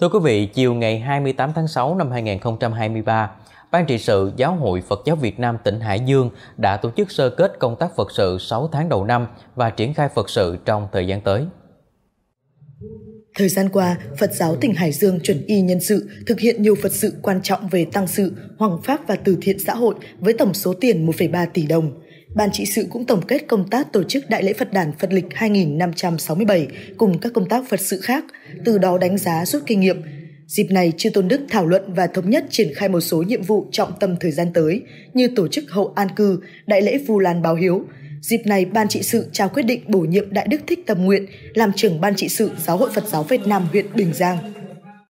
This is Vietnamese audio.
Thưa quý vị, chiều ngày 28 tháng 6 năm 2023, Ban trị sự Giáo hội Phật giáo Việt Nam tỉnh Hải Dương đã tổ chức sơ kết công tác Phật sự 6 tháng đầu năm và triển khai Phật sự trong thời gian tới. Thời gian qua, Phật giáo tỉnh Hải Dương chuẩn y nhân sự, thực hiện nhiều Phật sự quan trọng về tăng sự, hoàng pháp và từ thiện xã hội với tổng số tiền 1,3 tỷ đồng. Ban trị sự cũng tổng kết công tác tổ chức Đại lễ Phật đản Phật lịch 2567 cùng các công tác Phật sự khác, từ đó đánh giá rút kinh nghiệm. Dịp này, Chư Tôn Đức thảo luận và thống nhất triển khai một số nhiệm vụ trọng tâm thời gian tới như tổ chức hậu an cư, đại lễ Vu Lan báo hiếu. Dịp này, Ban trị sự trao quyết định bổ nhiệm Đại Đức Thích Tâm Nguyện làm trưởng Ban trị sự Giáo hội Phật giáo Việt Nam huyện Bình Giang.